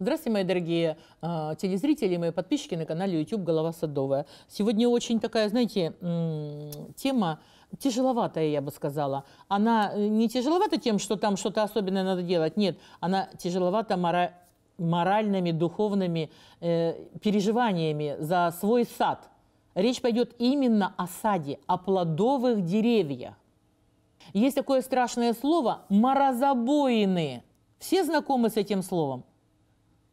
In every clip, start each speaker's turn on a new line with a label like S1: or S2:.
S1: Здравствуйте, мои дорогие э, телезрители, мои подписчики на канале YouTube «Голова садовая». Сегодня очень такая, знаете, тема тяжеловатая, я бы сказала. Она э, не тяжеловата тем, что там что-то особенное надо делать, нет. Она тяжеловата мора моральными, духовными э, переживаниями за свой сад. Речь пойдет именно о саде, о плодовых деревьях. Есть такое страшное слово – морозобоины. Все знакомы с этим словом?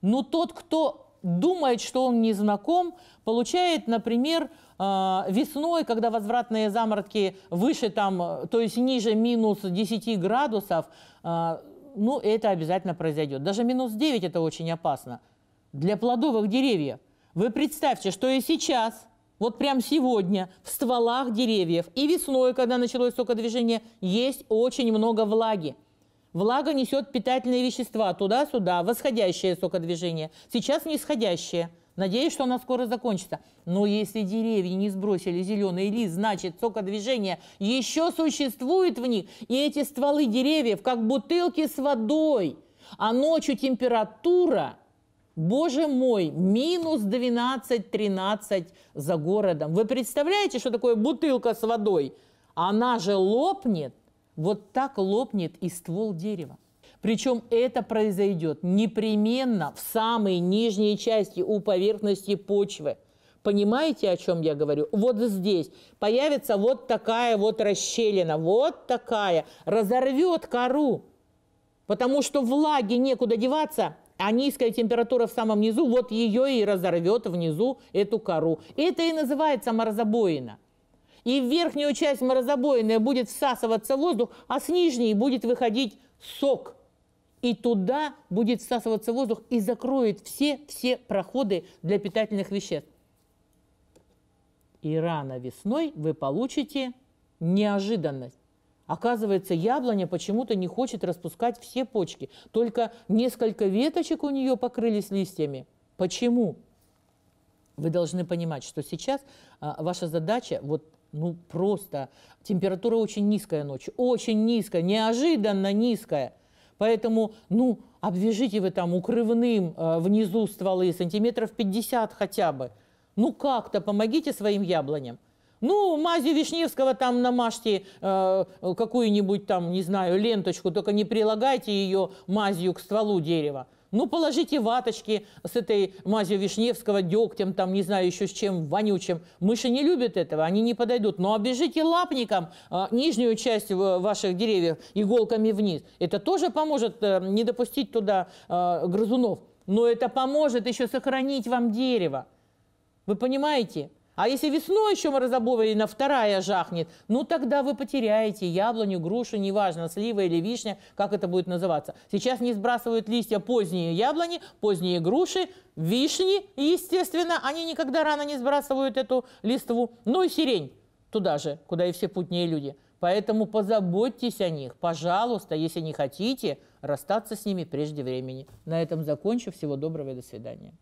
S1: Но тот, кто думает, что он не знаком, получает, например, а, весной, когда возвратные заморозки выше там, то есть ниже минус 10 градусов, а, ну, это обязательно произойдет. Даже минус 9 это очень опасно для плодовых деревьев. Вы представьте, что и сейчас, вот прям сегодня, в стволах деревьев и весной, когда началось только движение, есть очень много влаги. Влага несет питательные вещества туда-сюда, восходящее сокодвижение. Сейчас нисходящее. Надеюсь, что оно скоро закончится. Но если деревья не сбросили зеленый лист, значит, сокодвижение еще существует в них. И эти стволы деревьев, как бутылки с водой. А ночью температура, боже мой, минус 12-13 за городом. Вы представляете, что такое бутылка с водой? Она же лопнет. Вот так лопнет и ствол дерева. Причем это произойдет непременно в самой нижней части у поверхности почвы. Понимаете, о чем я говорю? Вот здесь появится вот такая вот расщелина, вот такая, разорвет кору, потому что влаги некуда деваться, а низкая температура в самом низу, вот ее и разорвет внизу эту кору. Это и называется морозобоина. И в верхнюю часть морозобойная будет всасываться воздух, а с нижней будет выходить сок. И туда будет всасываться воздух и закроет все-все проходы для питательных веществ. И рано весной вы получите неожиданность. Оказывается, яблоня почему-то не хочет распускать все почки. Только несколько веточек у нее покрылись листьями. Почему? Вы должны понимать, что сейчас а, ваша задача вот ну просто температура очень низкая ночью, очень низкая, неожиданно низкая. Поэтому, ну, обвяжите вы там укрывным э, внизу стволы сантиметров 50 хотя бы. Ну как-то помогите своим яблоням. Ну, мазью Вишневского там намажьте э, какую-нибудь там, не знаю, ленточку, только не прилагайте ее мазью к стволу дерева. Ну, положите ваточки с этой мазью Вишневского, дегтем, там, не знаю еще с чем, вонючим. Мыши не любят этого, они не подойдут. Но обижите лапником а, нижнюю часть ваших деревьев иголками вниз. Это тоже поможет а, не допустить туда а, грызунов. Но это поможет еще сохранить вам дерево. Вы понимаете? А если весной еще морозобоина вторая жахнет, ну тогда вы потеряете яблоню, грушу, неважно, слива или вишня, как это будет называться. Сейчас не сбрасывают листья поздние яблони, поздние груши, вишни, естественно, они никогда рано не сбрасывают эту листву. Ну и сирень туда же, куда и все путние люди. Поэтому позаботьтесь о них, пожалуйста, если не хотите расстаться с ними прежде времени. На этом закончу. Всего доброго и до свидания.